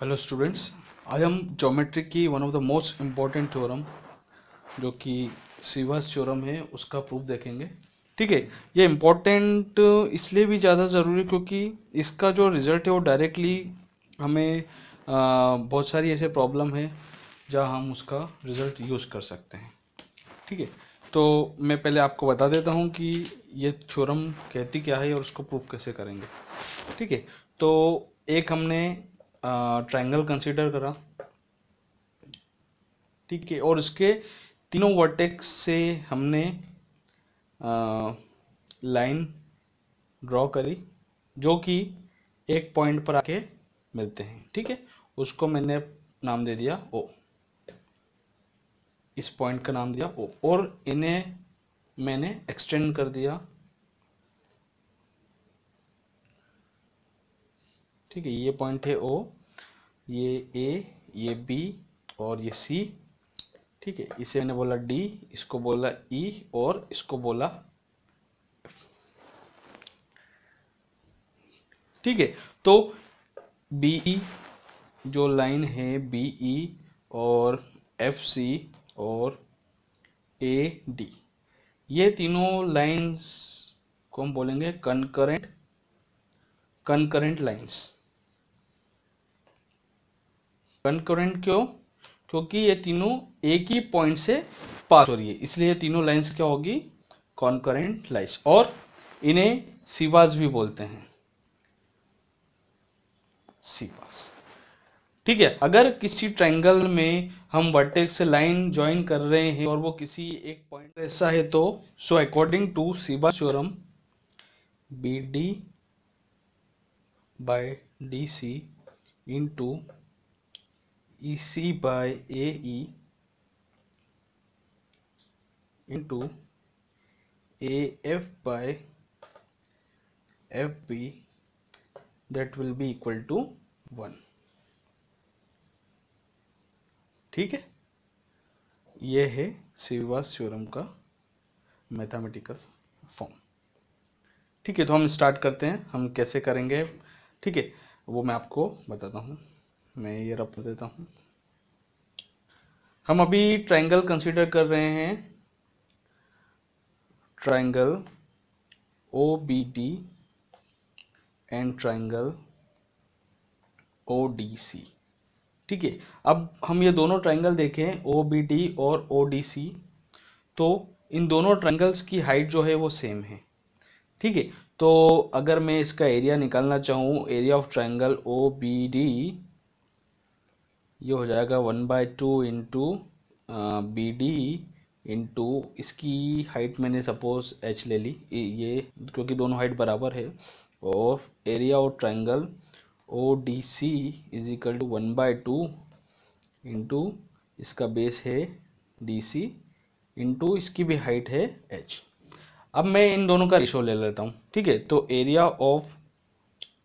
hello students आज हम geometric की one of the most important theorem जो कि सीवास थ्योरम है उसका प्रूफ देखेंगे ठीक है ये इम्पॉर्टेंट इसलिए भी ज़्यादा ज़रूरी क्योंकि इसका जो रिज़ल्ट है वो डायरेक्टली हमें आ, बहुत सारी ऐसे प्रॉब्लम है जहाँ हम उसका रिज़ल्ट यूज़ कर सकते हैं ठीक है तो मैं पहले आपको बता देता हूँ कि ये थ्योरम कहती क्या है और उसको प्रूफ कैसे करेंगे ठीक है तो एक हमने ट्रायंगल कंसीडर करा ठीक है और इसके तीनों वर्टेक्स से हमने लाइन ड्रॉ करी जो कि एक पॉइंट पर आके मिलते हैं ठीक है उसको मैंने नाम दे दिया ओ इस पॉइंट का नाम दिया ओ और इन्हें मैंने एक्सटेंड कर दिया ठीक है ये पॉइंट है ओ ये ए ये बी और ये सी ठीक है इसे मैंने बोला डी इसको बोला ई e, और इसको बोला ठीक है तो बी ई जो लाइन है बी ई और एफ सी और ए डी ये तीनों लाइंस को हम बोलेंगे कनकरेंट कनकरेंट लाइंस कंकरेंट क्यों क्योंकि ये तीनों एक ही पॉइंट से पास हो रही है इसलिए तीनों लाइंस क्या होगी कॉन्करेंट लाइन्स और इन्हें सीवास भी बोलते हैं सीवास ठीक है अगर किसी ट्रायंगल में हम वर्टेक्स से लाइन ज्वाइन कर रहे हैं और वो किसी एक पॉइंट ऐसा है तो सो according to Ceva theorem B D by D C into EC by AE into AF by FB that will be equal to 1 ठीक है यह है श्रीवास थ्योरम का मैथमेटिकल फॉर्म ठीक है तो हम स्टार्ट करते हैं हम कैसे करेंगे ठीक है वो मैं आपको बताता हूँ मैं ये रख देता हूँ हम अभी ट्राइंगल कंसीडर कर रहे हैं triangle O B D and triangle O D C ठीक है अब हम ये दोनों ट्राइंगल देखें ओ बी डी और ओ डी सी तो इन दोनों ट्राइंगल्स की हाइट जो है वो सेम है ठीक है तो अगर मैं इसका एरिया निकालना चाहूँ area of triangle O B D ये हो जाएगा one by two into B D into इसकी हाइट मैंने सपोज एच ले ली ये क्योंकि दोनों हाइट बराबर है और एरिया और triangle O D C is equal to one by two into इसका बेस है डी सी इंटू इसकी भी हाइट है एच अब मैं इन दोनों का रेशो ले लेता हूँ ठीक है तो area of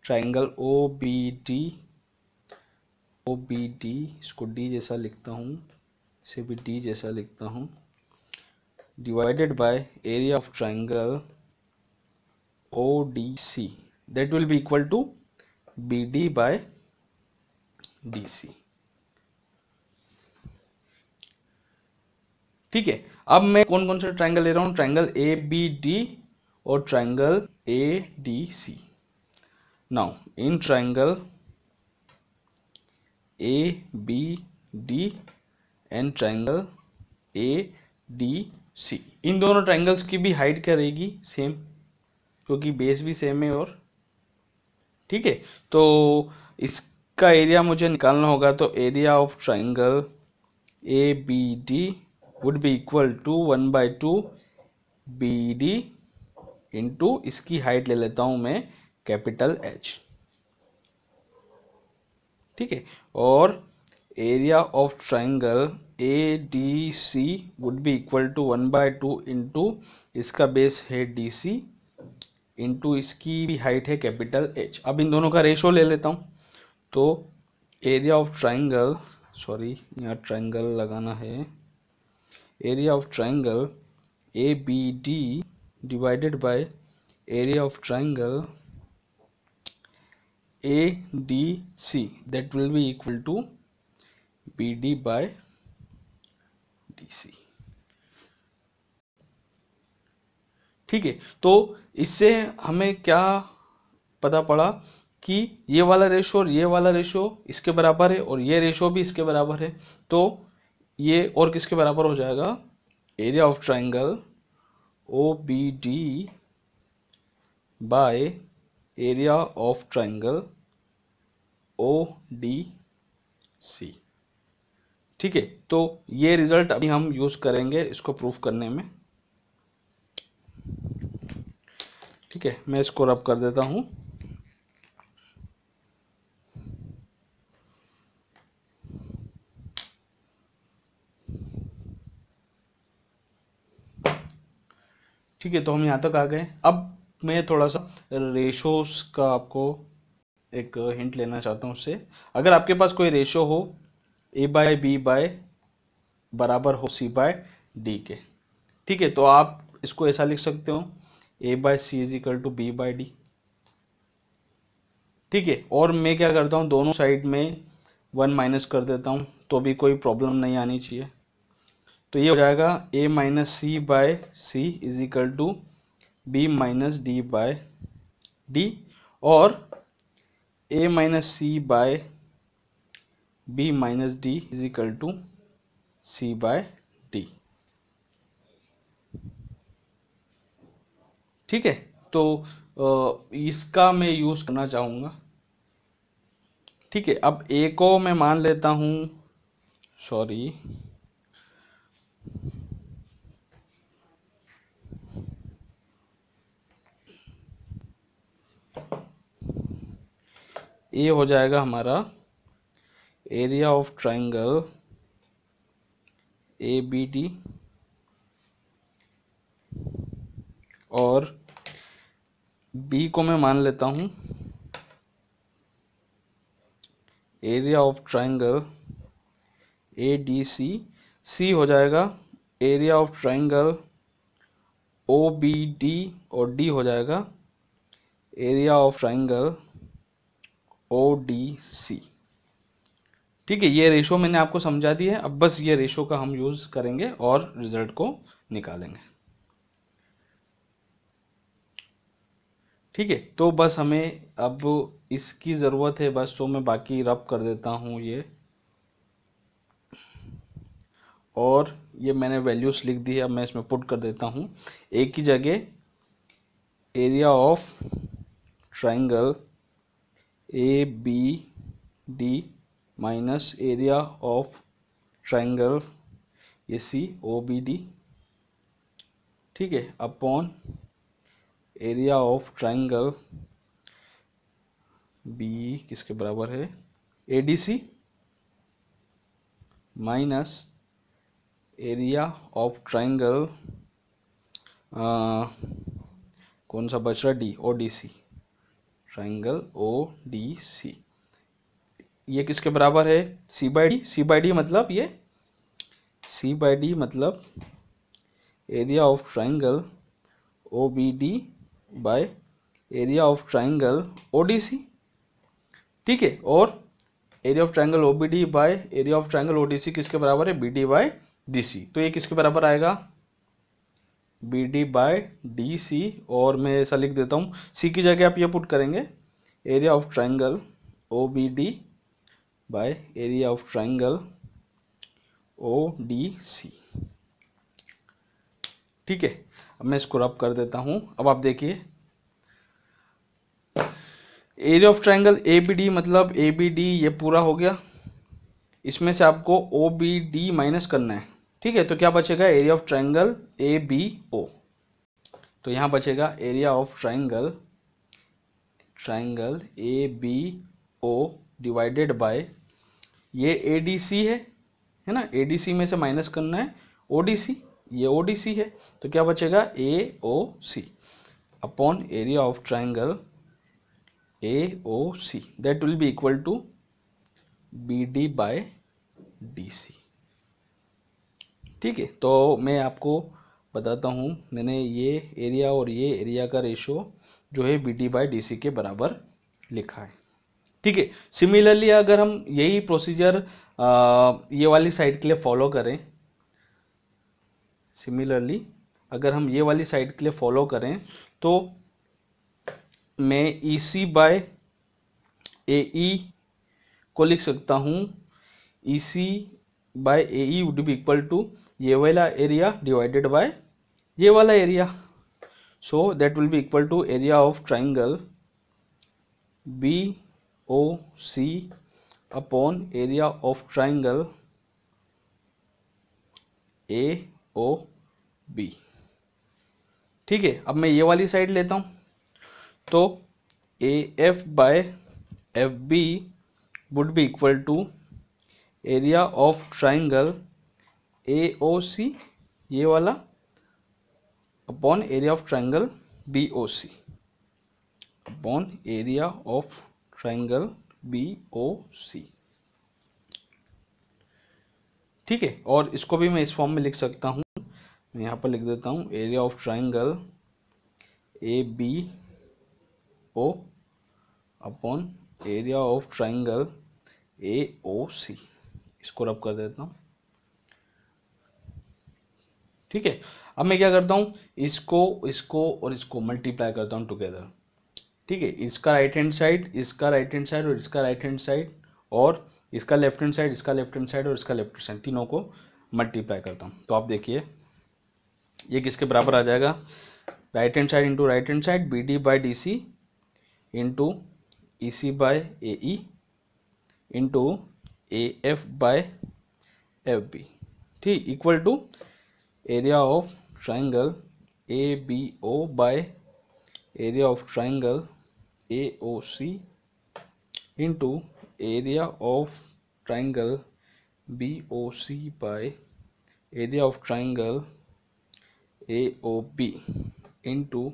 triangle O B D O B D इसको डी जैसा लिखता हूँ इसे भी डी जैसा लिखता हूँ divided by area of triangle O D C that will be equal to B D by D C ठीक है अब मैं कौन कौन सा ट्राइंगल ले रहा हूँ ट्राइंगल ए बी डी और triangle A D C now in triangle A B D and triangle A D C in दोनों ट्राइंगल्स की भी हाइट क्या रहेगी सेम क्योंकि बेस भी सेम है और ठीक है तो इसका एरिया मुझे निकालना होगा तो area of triangle A B D would be equal to one by two B D into इसकी हाइट ले लेता हूँ मैं कैपिटल एच ठीक है और area of triangle A D C would be equal to one by two into इसका base है डी सी इंटू इसकी भी हाइट है कैपिटल एच अब इन दोनों का रेशो ले लेता हूँ तो एरिया ऑफ ट्राइंगल सॉरी यहाँ ट्राइंगल लगाना है area of triangle A B D divided by area of triangle will that will be equal to by by C ठीक है तो इससे हमें क्या पता पड़ा कि ये वाला रेशो और ये वाला रेशो इसके बराबर है और ये रेशो भी इसके बराबर है तो ये और किसके बराबर हो जाएगा area of triangle O B D by area of triangle O D C ठीक है तो ये रिजल्ट अभी हम यूज करेंगे इसको प्रूफ करने में ठीक है मैं इसको रब कर देता हूं ठीक है तो हम यहां तक आ गए अब मैं थोड़ा सा रेशोस का आपको एक हिंट लेना चाहता हूँ उससे अगर आपके पास कोई रेशो हो ए बाय बी बाय बराबर हो सी बाय डी के ठीक है तो आप इसको ऐसा लिख सकते हो A by C is equal to B by D ठीक है और मैं क्या करता हूँ दोनों साइड में वन माइनस कर देता हूँ तो भी कोई प्रॉब्लम नहीं आनी चाहिए तो ये हो जाएगा A minus C by C is equal to B minus D by D और A minus C by B minus D is equal to C by D ठीक है तो इसका मैं यूज़ करना चाहूंगा ठीक है अब ए को मैं मान लेता हूं सॉरी ए हो जाएगा हमारा area of triangle A B D और बी को मैं मान लेता हूँ area of triangle A D C C हो जाएगा area of triangle O B D और डी हो जाएगा area of triangle O D C ठीक है ये रेशो मैंने आपको समझा दी है अब बस ये रेशो का हम यूज़ करेंगे और रिजल्ट को निकालेंगे ठीक है तो बस हमें अब इसकी ज़रूरत है बस तो मैं बाकी रब कर देता हूं ये और ये मैंने वैल्यूज़ लिख दी है अब मैं इसमें पुट कर देता हूं एक ही जगह area of triangle A B D minus area of triangle A C O B D ठीक है upon area of triangle B किसके बराबर है A D C minus area of triangle कौन सा बच रहा D O D C triangle O D C ये किसके बराबर है C by D C by D मतलब ये सी बाई डी मतलब area of triangle O B D by area of triangle O D C ठीक है और area of triangle O B D by area of triangle O D C किसके बराबर है B D by D C तो ये किसके बराबर आएगा B D by D C और मैं ऐसा लिख देता हूँ सी की जगह आप ये पुट करेंगे area of triangle O B D by area of triangle O D C ठीक है अब मैं इसको रब कर देता हूँ अब आप देखिए area of triangle A B D मतलब ए बी डी ये पूरा हो गया इसमें से आपको ओ बी डी माइनस करना है ठीक है तो क्या बचेगा area of triangle A B O तो यहाँ बचेगा area of triangle triangle A B O divided by ये ए डी सी है है ना ए डी सी में से माइनस करना है ओ डी सी ये ओ डी सी है तो क्या बचेगा A O C upon area of triangle A O C that will be equal to B D by D C ठीक है तो मैं आपको बताता हूँ मैंने ये एरिया और ये एरिया का रेशो जो है B D by D C के बराबर लिखा है ठीक है सिमिलरली अगर हम यही प्रोसीजर ये वाली साइड के लिए फॉलो करें सिमिलरली अगर हम ये वाली साइड के लिए फॉलो करें तो मैं ई सी बाय ए ई को लिख सकता हूँ E C by A E would be equal to ये वाला एरिया डिवाइडेड बाय ये वाला area so that will be equal to area of triangle B O C upon area of triangle A O B ठीक है अब मैं ये वाली साइड लेता हूँ तो A F by F B would be equal to area of triangle A O C ये वाला upon area of triangle B O C upon area of triangle B O C ठीक है और इसको भी मैं इस फॉर्म में लिख सकता हूँ मैं यहाँ पर लिख देता हूँ area of triangle A B O upon area of triangle A O C इसको रब कर देता हूँ ठीक है अब मैं क्या करता हूँ इसको इसको और इसको मल्टीप्लाई करता हूँ टुगेदर ठीक है इसका राइट हैंड साइड इसका राइट हैंड साइड और इसका राइट हैंड साइड और इसका लेफ्ट हैंड साइड इसका लेफ्ट हैंड साइड और इसका लेफ्ट हैंड साइड तीनों को मल्टीप्लाई करता हूँ तो आप देखिए ये किसके बराबर आ जाएगा right hand side into right hand side B D by D C into E C by A E into A F by F B ठीक equal to area of triangle ABO by area of triangle AOC into area of triangle BOC by area of triangle AOB into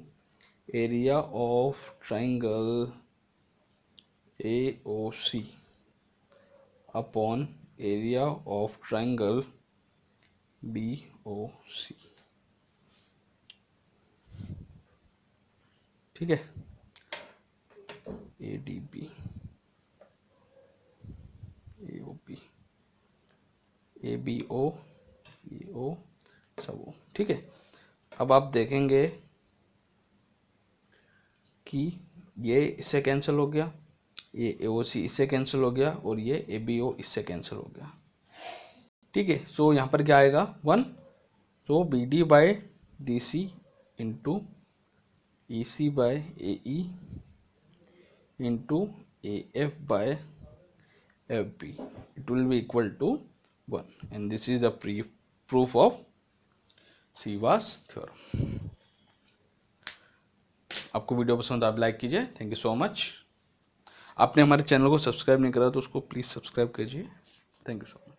area of triangle AOC upon area of triangle BOC O C ठीक है A D B A O P A B O O सब O ठीक है अब आप देखेंगे कि ये इससे कैंसिल हो गया ये ए ओ सी इससे कैंसिल हो गया और ये ए बी ओ इससे कैंसिल हो गया ठीक है सो यहाँ पर क्या आएगा वन तो B D by so C by dc into ec A ae into F by fb it will be equal to 1 and this is the pre proof of Ceva's theorem आपको वीडियो पसंद आप तो like कीजिए thank you so much आपने हमारे channel को subscribe नहीं करा तो उसको प्लीज़ सब्सक्राइब कीजिए थैंक यू सो मच